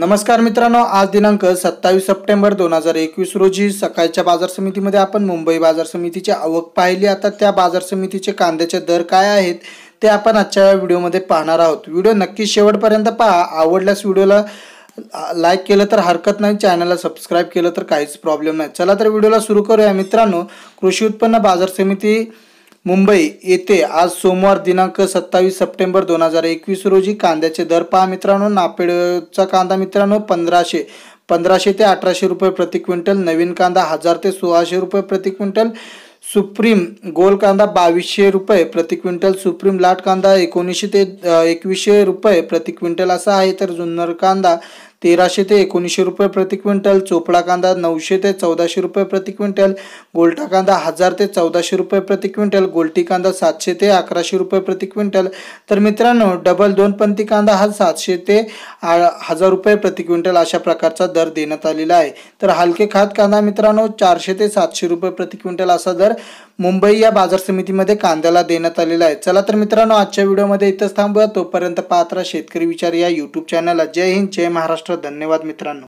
नमस्कार मित्रांनो आज दिनांक सत्तावीस सप्टेंबर दोन हजार एकवीस रोजी सकाळच्या बाजार समितीमध्ये आपण मुंबई बाजार समितीची आवक पाहिली आता त्या बाजार समितीचे कांद्याचे दर काय आहेत ते आपण आजच्या व्हिडिओमध्ये पाहणार आहोत व्हिडिओ नक्की शेवटपर्यंत पहा आवडल्यास व्हिडिओला लाईक केलं तर हरकत नाही चॅनलला सबस्क्राईब केलं तर काहीच प्रॉब्लेम नाही चला तर व्हिडिओला सुरू करूया मित्रांनो कृषी उत्पन्न बाजार समिती मुंबई येथे आज सोमवार दिनांक सत्तावीस सप्टेंबर दोन हजार एकवीस रोजी कांद्याचे दर पहा मित्रांनो नापेडचा कांदा मित्रांनो पंधराशे पंधराशे ते अठराशे रुपये प्रति क्विंटल नवीन कांदा हजार ते सोळाशे रुपये प्रति क्विंटल सुप्रीम गोल कांदा बावीसशे रुपये प्रति क्विंटल सुप्रीम लाट कांदा एकोणीसशे ते एकवीसशे रुपये प्रति क्विंटल असा आहे तर जुन्नर कांदा तेराशे ते एकोणीसशे रुपये प्रति क्विंटल चोपडा कांदा नऊशे ते चौदाशे रुपये प्रति क्विंटल गोलटा कांदा हजार ते चौदाशे रुपये प्रति क्विंटल गोलटी कांदा सातशे ते अकराशे रुपये प्रति क्विंटल तर मित्रांनो डबल दोन पंथी कांदा हा सातशे ते हजार रुपये प्रति क्विंटल अशा प्रकारचा दर देण्यात आलेला आहे तर हलके खात कांदा मित्रांनो चारशे ते सातशे रुपये प्रति क्विंटल असा दर मुंबई या बाजार समितीमध्ये कांद्याला देण्यात आलेला आहे चला तर मित्रांनो आजच्या व्हिडिओमध्ये इथंच थांबूया तोपर्यंत पात्रा शेतकरी विचार या यूट्यूब चॅनलला जय हिंद जय महाराष्ट्र धन्यवाद मित्रांनो